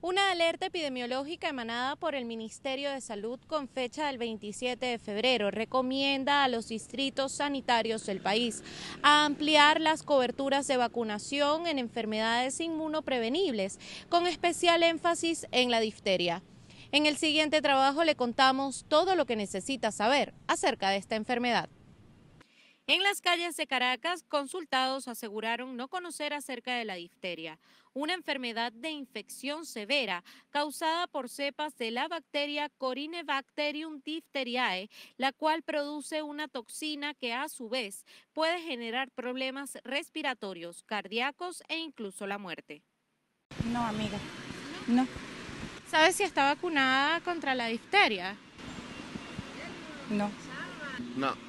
Una alerta epidemiológica emanada por el Ministerio de Salud con fecha del 27 de febrero recomienda a los distritos sanitarios del país a ampliar las coberturas de vacunación en enfermedades inmunoprevenibles, con especial énfasis en la difteria. En el siguiente trabajo le contamos todo lo que necesita saber acerca de esta enfermedad. En las calles de Caracas, consultados aseguraron no conocer acerca de la difteria, una enfermedad de infección severa causada por cepas de la bacteria Corinebacterium difteriae, la cual produce una toxina que a su vez puede generar problemas respiratorios, cardíacos e incluso la muerte. No, amiga, no. ¿Sabes si está vacunada contra la difteria? No. No.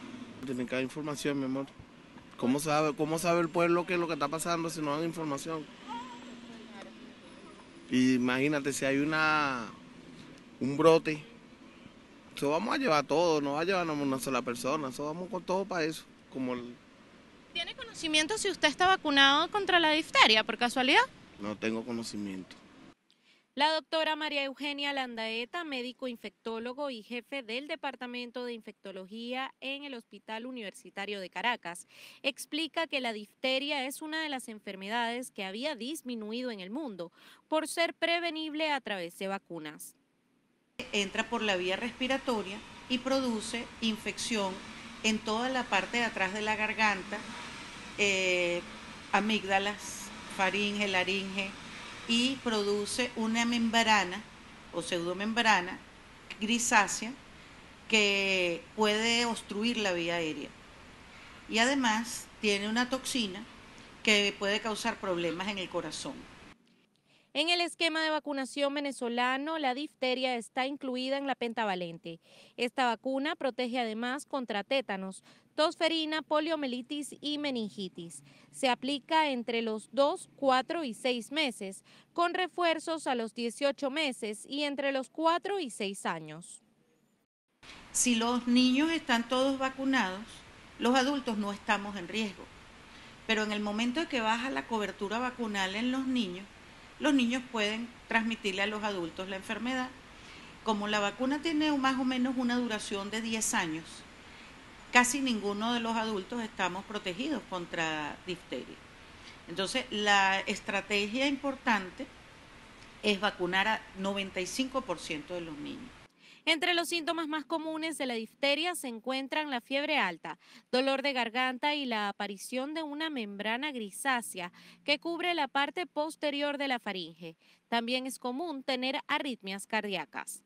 Tiene que dar información, mi amor. ¿Cómo sabe, cómo sabe el pueblo qué es lo que está pasando si no dan información? Y imagínate si hay una un brote. Eso vamos a llevar todo, no va a llevar una sola persona, eso vamos con todo para eso. Como ¿Tiene conocimiento si usted está vacunado contra la difteria por casualidad? No tengo conocimiento. La doctora María Eugenia Landaeta, médico infectólogo y jefe del Departamento de Infectología en el Hospital Universitario de Caracas, explica que la difteria es una de las enfermedades que había disminuido en el mundo por ser prevenible a través de vacunas. Entra por la vía respiratoria y produce infección en toda la parte de atrás de la garganta, eh, amígdalas, faringe, laringe y produce una membrana o pseudomembrana grisácea que puede obstruir la vía aérea. Y además tiene una toxina que puede causar problemas en el corazón. En el esquema de vacunación venezolano, la difteria está incluida en la pentavalente. Esta vacuna protege además contra tétanos, tosferina, poliomielitis y meningitis. Se aplica entre los 2, 4 y 6 meses, con refuerzos a los 18 meses y entre los 4 y 6 años. Si los niños están todos vacunados, los adultos no estamos en riesgo. Pero en el momento de que baja la cobertura vacunal en los niños, los niños pueden transmitirle a los adultos la enfermedad. Como la vacuna tiene más o menos una duración de 10 años, casi ninguno de los adultos estamos protegidos contra difteria. Entonces, la estrategia importante es vacunar a 95% de los niños. Entre los síntomas más comunes de la difteria se encuentran la fiebre alta, dolor de garganta y la aparición de una membrana grisácea que cubre la parte posterior de la faringe. También es común tener arritmias cardíacas.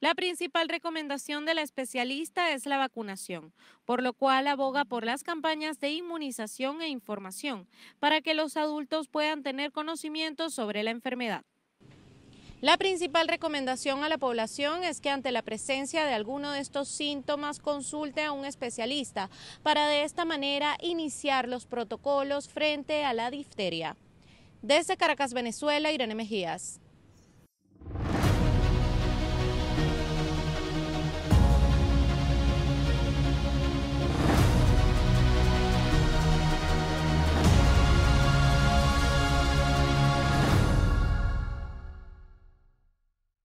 La principal recomendación de la especialista es la vacunación, por lo cual aboga por las campañas de inmunización e información para que los adultos puedan tener conocimiento sobre la enfermedad. La principal recomendación a la población es que ante la presencia de alguno de estos síntomas consulte a un especialista para de esta manera iniciar los protocolos frente a la difteria. Desde Caracas, Venezuela, Irene Mejías.